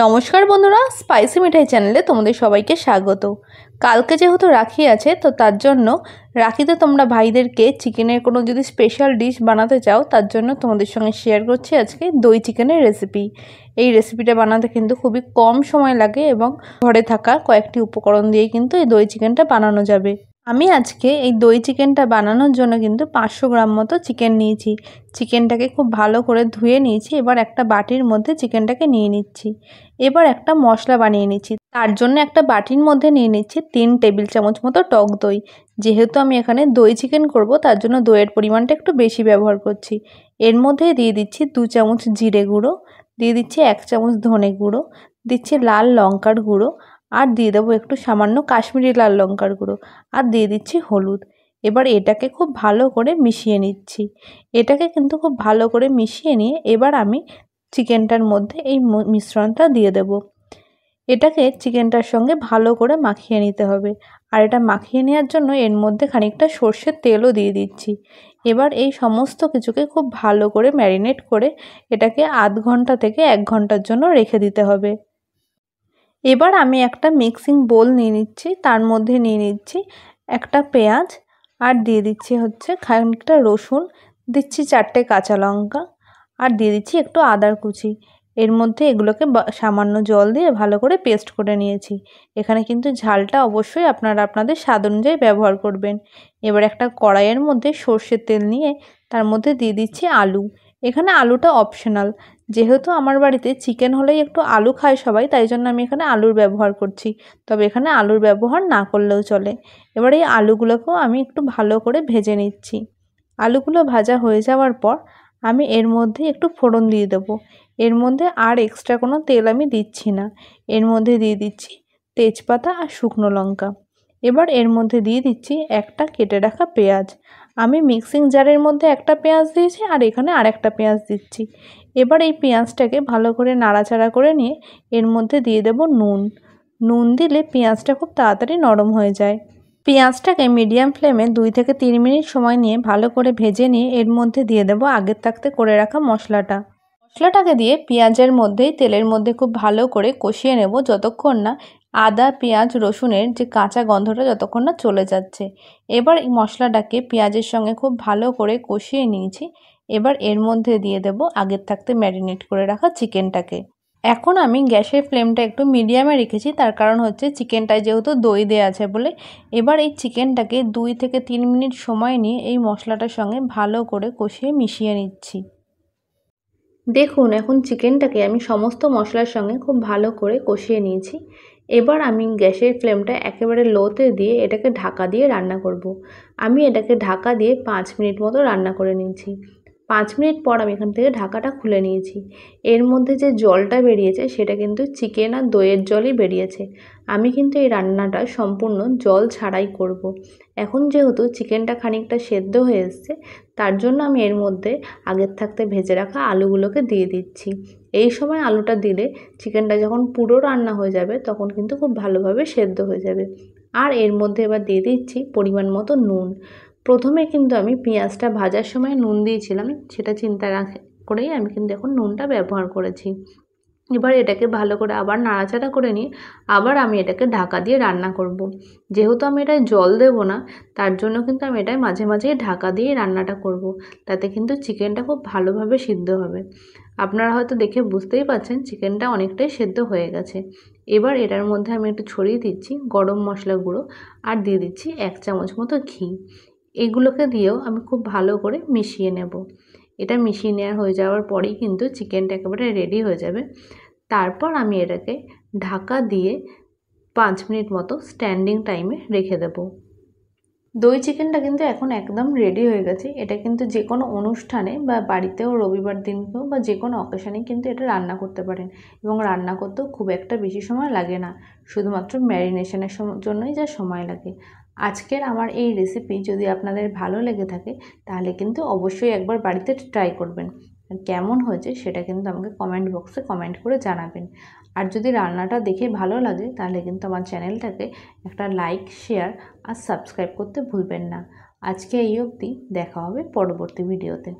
নমস্কার বন্ধুরা স্পাইসি মিঠাই চ্যানেলে তোমাদের সবাইকে স্বাগত কালকে যেহেতু রাখি আছে তো তার জন্য রাখিতে তোমরা ভাইদেরকে চিকেনের কোনো যদি স্পেশাল ডিশ বানাতে চাও তার জন্য তোমাদের সঙ্গে শেয়ার করছি আজকে দই চিকেনের রেসিপি এই রেসিপিটা বানাতে কিন্তু খুবই কম সময় লাগে এবং ঘরে থাকা কয়েকটি উপকরণ দিয়ে কিন্তু এই দই চিকেনটা বানানো যাবে আমি আজকে এই দই চিকেনটা বানানোর জন্য কিন্তু পাঁচশো গ্রাম মতো চিকেন নিয়েছি চিকেনটাকে খুব ভালো করে ধুয়ে নিয়েছি এবার একটা বাটির মধ্যে চিকেনটাকে নিয়ে নিচ্ছি এবার একটা মশলা বানিয়ে নিচ্ছি তার জন্য একটা বাটির মধ্যে নিয়ে নিচ্ছি তিন টেবিল চামচ মতো টক দই যেহেতু আমি এখানে দই চিকেন করব তার জন্য দইয়ের পরিমাণটা একটু বেশি ব্যবহার করছি এর মধ্যে দিয়ে দিচ্ছি দু চামচ জিরে গুঁড়ো দিয়ে দিচ্ছি এক চামচ ধনে গুঁড়ো দিচ্ছি লাল লঙ্কার গুঁড়ো আর দিয়ে দেবো একটু সামান্য কাশ্মীরি লাল লঙ্কার গুঁড়ো আর দিয়ে দিচ্ছি হলুদ এবার এটাকে খুব ভালো করে মিশিয়ে নিচ্ছি এটাকে কিন্তু খুব ভালো করে মিশিয়ে নিয়ে এবার আমি চিকেনটার মধ্যে এই মিশ্রণটা দিয়ে দেব এটাকে চিকেনটার সঙ্গে ভালো করে মাখিয়ে নিতে হবে আর এটা মাখিয়ে নেওয়ার জন্য এর মধ্যে খানিকটা সর্ষের তেলও দিয়ে দিচ্ছি এবার এই সমস্ত কিছুকে খুব ভালো করে ম্যারিনেট করে এটাকে আধ ঘন্টা থেকে এক ঘন্টার জন্য রেখে দিতে হবে এবার আমি একটা মিক্সিং বোল নিয়ে নিচ্ছি তার মধ্যে নিয়ে নিচ্ছি একটা পেঁয়াজ আর দিয়ে দিচ্ছি হচ্ছে খানিকটা রসুন দিচ্ছি চারটে কাঁচা লঙ্কা আর দিয়ে দিচ্ছি একটু আদার কুচি এর মধ্যে এগুলোকে সামান্য জল দিয়ে ভালো করে পেস্ট করে নিয়েছি এখানে কিন্তু ঝালটা অবশ্যই আপনারা আপনাদের স্বাদ অনুযায়ী ব্যবহার করবেন এবার একটা কড়াইয়ের মধ্যে সর্ষের তেল নিয়ে তার মধ্যে দিয়ে দিচ্ছি আলু এখানে আলুটা অপশনাল যেহেতু আমার বাড়িতে চিকেন হলেই একটু আলু খায় সবাই তাই জন্য আমি এখানে আলুর ব্যবহার করছি তবে এখানে আলুর ব্যবহার না করলেও চলে এবার এই আলুগুলোকেও আমি একটু ভালো করে ভেজে নিচ্ছি আলুগুলো ভাজা হয়ে যাওয়ার পর আমি এর মধ্যে একটু ফোড়ন দিয়ে দেব এর মধ্যে আর এক্সট্রা কোনো তেল আমি দিচ্ছি না এর মধ্যে দিয়ে দিচ্ছি তেজপাতা আর শুকনো লঙ্কা এবার এর মধ্যে দিয়ে দিচ্ছি একটা কেটে রাখা পেঁয়াজ আমি মিক্সিং জারের মধ্যে একটা পেঁয়াজ দিয়েছি আর এখানে আর একটা পেঁয়াজ দিচ্ছি এবার এই পেঁয়াজটাকে ভালো করে নাড়াচাড়া করে নিয়ে এর মধ্যে দিয়ে দেব নুন নুন দিলে পেঁয়াজটা খুব তাড়াতাড়ি নরম হয়ে যায় পেঁয়াজটাকে মিডিয়াম ফ্লেমে দুই থেকে তিন মিনিট সময় নিয়ে ভালো করে ভেজে নিয়ে এর মধ্যে দিয়ে দেব আগের থাকতে করে রাখা মশলাটা মশলাটাকে দিয়ে পেঁয়াজের মধ্যেই তেলের মধ্যে খুব ভালো করে কষিয়ে নেব যতক্ষণ না আদা পেঁয়াজ রসুনের যে কাঁচা গন্ধটা যতক্ষণ না চলে যাচ্ছে এবার এই মশলাটাকে পেঁয়াজের সঙ্গে খুব ভালো করে কষিয়ে নিয়েছি এবার এর মধ্যে দিয়ে দেব আগের থাকতে ম্যারিনেট করে রাখা চিকেনটাকে এখন আমি গ্যাসের ফ্লেমটা একটু মিডিয়ামে রেখেছি তার কারণ হচ্ছে চিকেনটায় যেহেতু দই দেওয়া আছে বলে এবার এই চিকেনটাকে দুই থেকে তিন মিনিট সময় নিয়ে এই মশলাটার সঙ্গে ভালো করে কষিয়ে মিশিয়ে নিচ্ছি দেখুন এখন চিকেনটাকে আমি সমস্ত মশলার সঙ্গে খুব ভালো করে কষিয়ে নিয়েছি এবার আমি গ্যাসের ফ্লেমটা একেবারে লোতে দিয়ে এটাকে ঢাকা দিয়ে রান্না করব। আমি এটাকে ঢাকা দিয়ে পাঁচ মিনিট মতো রান্না করে নিয়েছি পাঁচ মিনিট পর আমি এখান থেকে ঢাকাটা খুলে নিয়েছি এর মধ্যে যে জলটা বেরিয়েছে সেটা কিন্তু চিকেন আর দইয়ের জলই বেরিয়েছে আমি কিন্তু এই রান্নাটা সম্পূর্ণ জল ছাড়াই করব। এখন যেহেতু চিকেনটা খানিকটা সেদ্ধ হয়ে এসছে তার জন্য আমি এর মধ্যে আগের থাকতে ভেজে রাখা আলুগুলোকে দিয়ে দিচ্ছি এই সময় আলুটা দিলে চিকেনটা যখন পুরো রান্না হয়ে যাবে তখন কিন্তু খুব ভালোভাবে সেদ্ধ হয়ে যাবে আর এর মধ্যে এবার দিয়ে দিচ্ছি পরিমাণ মতো নুন প্রথমে কিন্তু আমি পেঁয়াজটা ভাজার সময় নুন দিয়েছিলাম সেটা চিন্তা করেই আমি কিন্তু এখন নুনটা ব্যবহার করেছি এবার এটাকে ভালো করে আবার নাড়াচাড়া করে নিয়ে আবার আমি এটাকে ঢাকা দিয়ে রান্না করব। যেহেতু আমি এটায় জল দেব না তার জন্য কিন্তু আমি এটায় মাঝে মাঝে ঢাকা দিয়ে রান্নাটা করব। তাতে কিন্তু চিকেনটা খুব ভালোভাবে সিদ্ধ হবে আপনারা হয়তো দেখে বুঝতেই পাচ্ছেন চিকেনটা অনেকটাই সেদ্ধ হয়ে গেছে এবার এটার মধ্যে আমি একটু ছড়িয়ে দিচ্ছি গরম মশলা গুঁড়ো আর দিয়ে দিচ্ছি এক চামচ মতো ঘি এগুলোকে দিয়েও আমি খুব ভালো করে মিশিয়ে নেব এটা মিশিয়ে নেওয়া হয়ে যাওয়ার পরেই কিন্তু চিকেনটা একেবারে রেডি হয়ে যাবে তারপর আমি এটাকে ঢাকা দিয়ে পাঁচ মিনিট মতো স্ট্যান্ডিং টাইমে রেখে দেব দই চিকেনটা কিন্তু এখন একদম রেডি হয়ে গেছে এটা কিন্তু যে কোনো অনুষ্ঠানে বা বাড়িতেও রবিবার দিনকেও বা যে কোনো অকেশানে কিন্তু এটা রান্না করতে পারেন এবং রান্না করতেও খুব একটা বেশি সময় লাগে না শুধুমাত্র ম্যারিনেশনের জন্যই যা সময় লাগে আজকের আমার এই রেসিপি যদি আপনাদের ভালো লেগে থাকে তাহলে কিন্তু অবশ্যই একবার বাড়িতে ট্রাই করবেন কেমন হয়েছে সেটা কিন্তু আমাকে কমেন্ট বক্সে কমেন্ট করে জানাবেন আর যদি রান্নাটা দেখে ভালো লাগে তাহলে কিন্তু আমার চ্যানেলটাকে একটা লাইক শেয়ার আর সাবস্ক্রাইব করতে ভুলবেন না আজকে এই অবধি দেখা হবে পরবর্তী ভিডিওতে